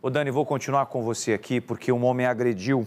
Ô Dani, vou continuar com você aqui porque um homem agrediu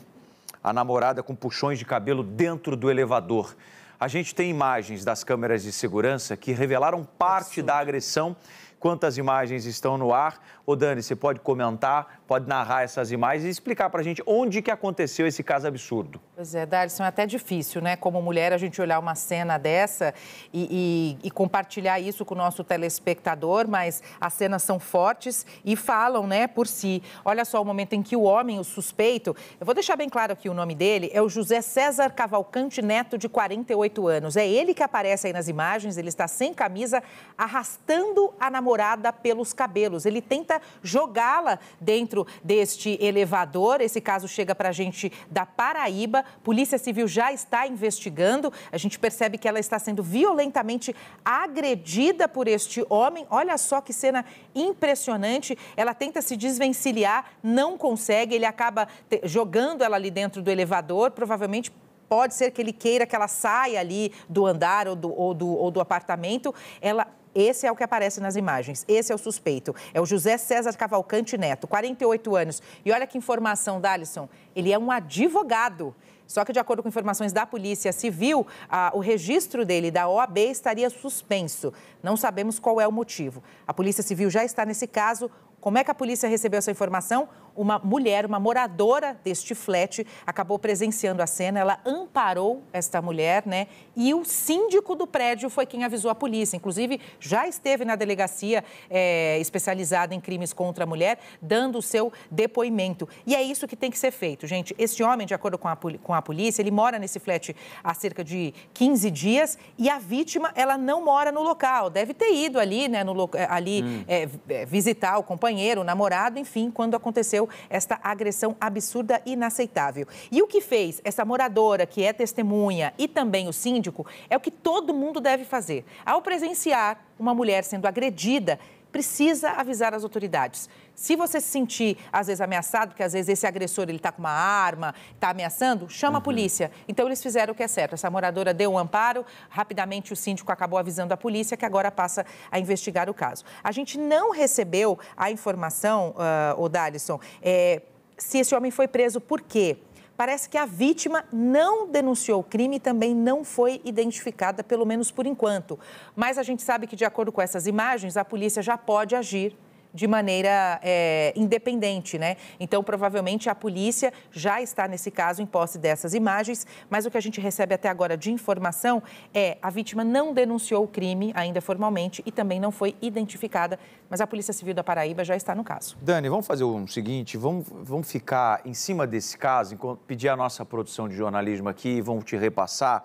a namorada com puxões de cabelo dentro do elevador. A gente tem imagens das câmeras de segurança que revelaram parte da agressão quantas imagens estão no ar. Ô Dani, você pode comentar, pode narrar essas imagens e explicar para a gente onde que aconteceu esse caso absurdo. Pois é, Darson, é até difícil, né? Como mulher, a gente olhar uma cena dessa e, e, e compartilhar isso com o nosso telespectador, mas as cenas são fortes e falam, né, por si. Olha só o momento em que o homem, o suspeito, eu vou deixar bem claro aqui o nome dele, é o José César Cavalcante Neto, de 48 anos. É ele que aparece aí nas imagens, ele está sem camisa, arrastando a namorada namorada pelos cabelos. Ele tenta jogá-la dentro deste elevador. Esse caso chega para a gente da Paraíba. Polícia Civil já está investigando. A gente percebe que ela está sendo violentamente agredida por este homem. Olha só que cena impressionante. Ela tenta se desvencilhar, não consegue. Ele acaba jogando ela ali dentro do elevador, provavelmente pode ser que ele queira que ela saia ali do andar ou do, ou do, ou do apartamento. Ela esse é o que aparece nas imagens. Esse é o suspeito. É o José César Cavalcante Neto, 48 anos. E olha que informação, Dalisson. Ele é um advogado. Só que, de acordo com informações da Polícia Civil, a, o registro dele da OAB estaria suspenso. Não sabemos qual é o motivo. A Polícia Civil já está nesse caso como é que a polícia recebeu essa informação? Uma mulher, uma moradora deste flat, acabou presenciando a cena. Ela amparou esta mulher, né? E o síndico do prédio foi quem avisou a polícia. Inclusive, já esteve na delegacia é, especializada em crimes contra a mulher, dando o seu depoimento. E é isso que tem que ser feito, gente. Este homem, de acordo com a, com a polícia, ele mora nesse flat há cerca de 15 dias e a vítima, ela não mora no local. Deve ter ido ali, né? No, ali hum. é, visitar o companheiro companheiro, namorado, enfim, quando aconteceu esta agressão absurda e inaceitável. E o que fez essa moradora, que é testemunha, e também o síndico, é o que todo mundo deve fazer. Ao presenciar uma mulher sendo agredida, precisa avisar as autoridades. Se você se sentir, às vezes, ameaçado, porque às vezes esse agressor ele está com uma arma, está ameaçando, chama uhum. a polícia. Então, eles fizeram o que é certo. Essa moradora deu um amparo, rapidamente o síndico acabou avisando a polícia, que agora passa a investigar o caso. A gente não recebeu a informação, uh, ah, Odalisson, é, eh, se esse homem foi preso por quê? parece que a vítima não denunciou o crime e também não foi identificada, pelo menos por enquanto. Mas a gente sabe que, de acordo com essas imagens, a polícia já pode agir de maneira é, independente, né? Então, provavelmente a polícia já está nesse caso em posse dessas imagens, mas o que a gente recebe até agora de informação é a vítima não denunciou o crime ainda formalmente e também não foi identificada, mas a Polícia Civil da Paraíba já está no caso. Dani, vamos fazer o seguinte, vamos, vamos ficar em cima desse caso, pedir a nossa produção de jornalismo aqui, vão te repassar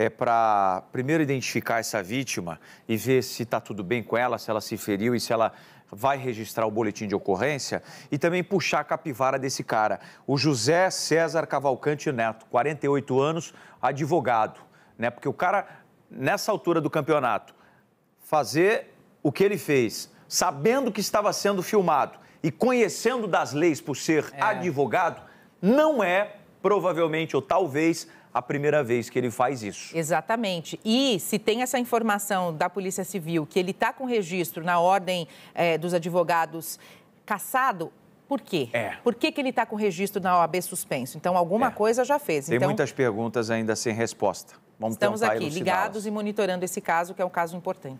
é para primeiro identificar essa vítima e ver se está tudo bem com ela, se ela se feriu e se ela vai registrar o boletim de ocorrência e também puxar a capivara desse cara, o José César Cavalcante Neto, 48 anos, advogado, né? Porque o cara nessa altura do campeonato fazer o que ele fez, sabendo que estava sendo filmado e conhecendo das leis por ser é. advogado, não é provavelmente ou talvez a primeira vez que ele faz isso. Exatamente. E se tem essa informação da Polícia Civil que ele está com registro na ordem é, dos advogados caçado, por quê? É. Por que, que ele está com registro na OAB suspenso? Então, alguma é. coisa já fez. Tem então, muitas perguntas ainda sem resposta. Vamos Estamos aqui ligados e monitorando esse caso, que é um caso importante.